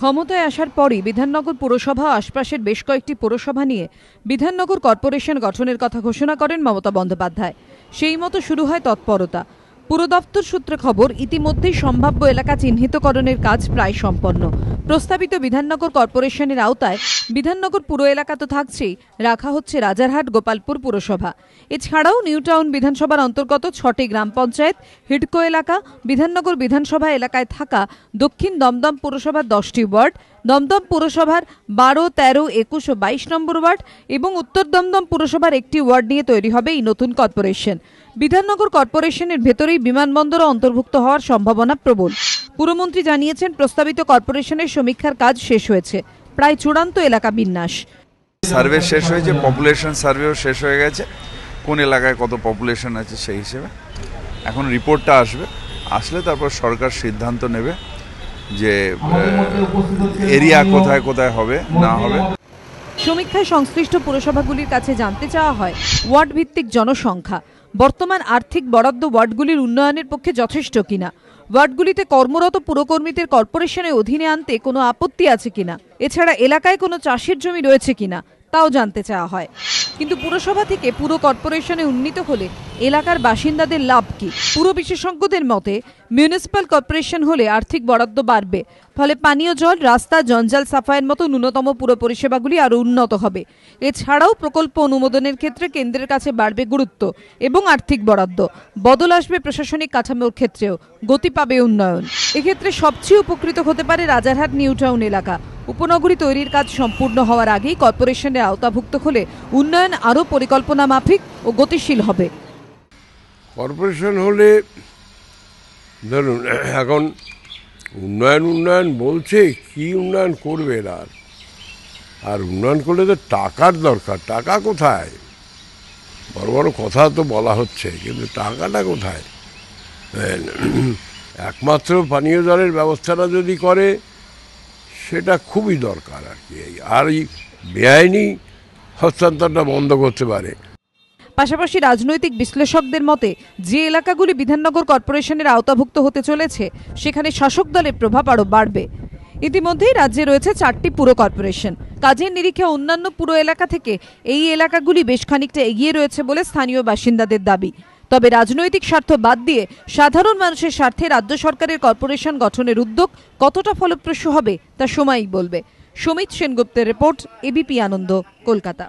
ক্ষমতায় আসার পরই বিধাননগর পুরসভা আশপাশের বেশ কয়েকটি পুরসভা নিয়ে বিধাননগর কর্পোরেশন গঠনের কথা ঘোষণা করেন মমতা বন্দ্যোপাধ্যায় সেই মতো শুরু হয় তৎপরতা পুরদপ্তর সূত্রে খবর ইতিমধ্যেই সম্ভাব্য এলাকা চিহ্নিতকরণের কাজ প্রায় সম্পন্ন প্রস্তাবিত বিধাননগর কর্পোরেশনের আওতায় বিধাননগর পুর এলাকা তো থাকছেই রাখা হচ্ছে রাজারহাট গোপালপুর পুরসভা এছাড়াও নিউ টাউন বিধানসভার অন্তর্গত ছটি গ্রাম পঞ্চায়েত হিডকো এলাকা বিধাননগর বিধানসভা এলাকায় থাকা দক্ষিণ দমদম পুরসভার দশটি ওয়ার্ড দমদম পুরসভার বারো তেরো একুশ ও বাইশ নম্বর ওয়ার্ড এবং উত্তর দমদম পুরসভার একটি ওয়ার্ড নিয়ে তৈরি হবে এই নতুন কর্পোরেশন বিধাননগর কর্পোরেশনের ভেতরেই বিমানবন্দরও অন্তর্ভুক্ত হওয়ার সম্ভাবনা প্রবল পুরমন্ত্রী জানিয়েছেন প্রস্তাবিত কর্পোরেশনের সমীক্ষার কাজ শেষ হয়েছে প্রায় চূড়ান্ত এলাকা বিন্যাস সার্ভে শেষ হয়েছে পপুলেশন সার্ভেও শেষ হয়ে গেছে কোন এলাকায় কত পপুলেশন আছে সেই হিসেবে এখন রিপোর্টটা আসবে আসলে তারপর সরকার সিদ্ধান্ত নেবে যে এরিয়া কোথায় কোথায় হবে না হবে সমীক্ষায় সংশ্লিষ্ট পুরসভাগুলির কাছে জানতে চাওয়া হয় ওয়ার্ড ভিত্তিক জনসংখ্যা বর্তমান আর্থিক বরাদ্দ ওয়ার্ডগুলির উন্নয়নের পক্ষে যথেষ্ট কিনা ওয়ার্ডগুলিতে কর্মরত পুরকর্মীদের কর্পোরেশনের অধীনে আনতে কোনো আপত্তি আছে কিনা এছাড়া এলাকায় কোনো চাষের জমি রয়েছে কিনা তাও জানতে চাওয়া হয় কিন্তু পুরসভা থেকে পুরো কর্পোরেশনে উন্নীত হলে এলাকার বাসিন্দাদের লাভ কি পুরো বিশেষজ্ঞদের মতে মিউনিসিপ্যাল কর্পোরেশন হলে আর্থিক বরাদ্দ বাড়বে ফলে পানীয় জল রাস্তা জঞ্জাল সাফাইয়ের মতো ন্যূনতম পুরো পরিষেবাগুলি আরও উন্নত হবে এছাড়াও প্রকল্প অনুমোদনের ক্ষেত্রে কেন্দ্রের কাছে বাড়বে গুরুত্ব এবং আর্থিক বরাদ্দ বদল আসবে প্রশাসনিক কাঠামোর ক্ষেত্রেও গতি পাবে উন্নয়ন এক্ষেত্রে সবচেয়ে উপকৃত হতে পারে রাজারহাট নিউটাউন এলাকা উপনগরী তৈরির কাজ সম্পূর্ণ হওয়ার আগেই কর্পোরেশনের আওতাভুক্ত হলে উন্নয়ন আরও পরিকল্পনা মাফিক ও গতিশীল হবে কর্পোরেশন হলে ধরুন এখন উন্নয়ন উন্নয়ন বলছে কি উন্নয়ন করবে আর আর উন্নয়ন করলে তো টাকার দরকার টাকা কোথায় বড় বড় কথা তো বলা হচ্ছে কিন্তু টাকাটা কোথায় একমাত্র পানীয় জলের ব্যবস্থাটা যদি করে সেটা খুবই দরকার আর কি আর এই বেআইনি হস্তান্তরটা বন্ধ করতে পারে পাশাপাশি রাজনৈতিক বিশ্লেষকদের মতে যে এলাকাগুলি বিধাননগর কর্পোরেশনের আওতাভুক্ত হতে চলেছে সেখানে শাসক দলের প্রভাব আরও বাড়বে ইতিমধ্যেই রাজ্যে রয়েছে চারটি পুর কর্পোরেশন কাজের নিরিখে অন্যান্য পুরো এলাকা থেকে এই এলাকাগুলি বেশ খানিকটা এগিয়ে রয়েছে বলে স্থানীয় বাসিন্দাদের দাবি তবে রাজনৈতিক স্বার্থ বাদ দিয়ে সাধারণ মানুষের স্বার্থে রাজ্য সরকারের কর্পোরেশন গঠনের উদ্যোগ কতটা ফলপ্রসূ হবে তা সময়ই বলবে সুমিত সেনগুপ্তের রিপোর্ট এবিপি আনন্দ কলকাতা